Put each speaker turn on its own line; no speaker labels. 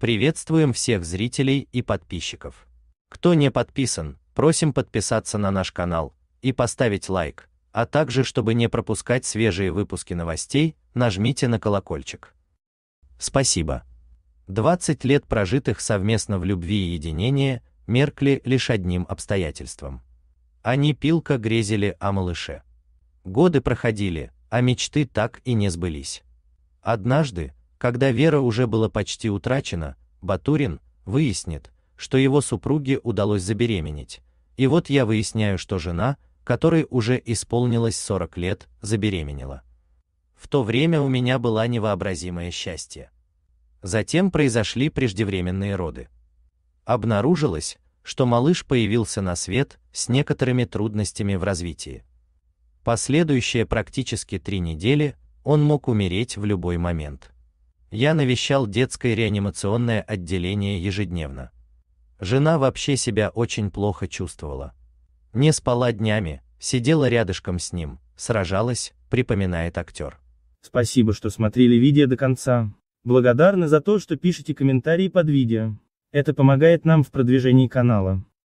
Приветствуем всех зрителей и подписчиков. Кто не подписан, просим подписаться на наш канал и поставить лайк, а также, чтобы не пропускать свежие выпуски новостей, нажмите на колокольчик. Спасибо. 20 лет прожитых совместно в любви и единении меркли лишь одним обстоятельством. Они пилко грезили о малыше. Годы проходили, а мечты так и не сбылись. Однажды, когда вера уже была почти утрачена, Батурин выяснит, что его супруге удалось забеременеть. И вот я выясняю, что жена, которой уже исполнилось 40 лет, забеременела. В то время у меня было невообразимое счастье. Затем произошли преждевременные роды. Обнаружилось, что малыш появился на свет с некоторыми трудностями в развитии. Последующие практически три недели он мог умереть в любой момент. Я навещал детское реанимационное отделение ежедневно. Жена вообще себя очень плохо чувствовала. Не спала днями, сидела рядышком с ним, сражалась, припоминает актер.
Спасибо, что смотрели видео до конца. Благодарны за то, что пишете комментарии под видео. Это помогает нам в продвижении канала.